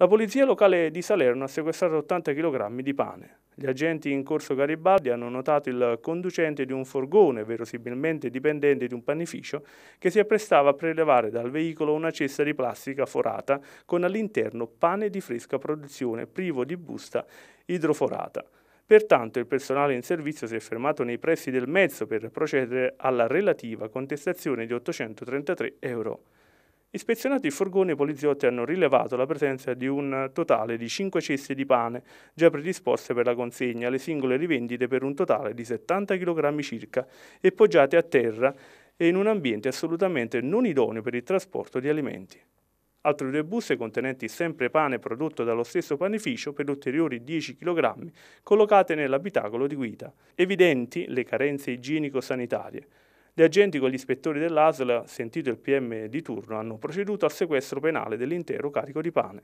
La polizia locale di Salerno ha sequestrato 80 kg di pane. Gli agenti in corso Garibaldi hanno notato il conducente di un forgone, verosimilmente dipendente di un panificio, che si apprestava a prelevare dal veicolo una cesta di plastica forata con all'interno pane di fresca produzione privo di busta idroforata. Pertanto il personale in servizio si è fermato nei pressi del mezzo per procedere alla relativa contestazione di 833 euro. Ispezionati i furgone, i poliziotti hanno rilevato la presenza di un totale di 5 ceste di pane già predisposte per la consegna, le singole rivendite per un totale di 70 kg circa e poggiate a terra e in un ambiente assolutamente non idoneo per il trasporto di alimenti. Altre due buste contenenti sempre pane prodotto dallo stesso panificio per ulteriori 10 kg collocate nell'abitacolo di guida. Evidenti le carenze igienico-sanitarie. Gli agenti con gli ispettori dell'ASL, sentito il PM di turno, hanno proceduto al sequestro penale dell'intero carico di pane.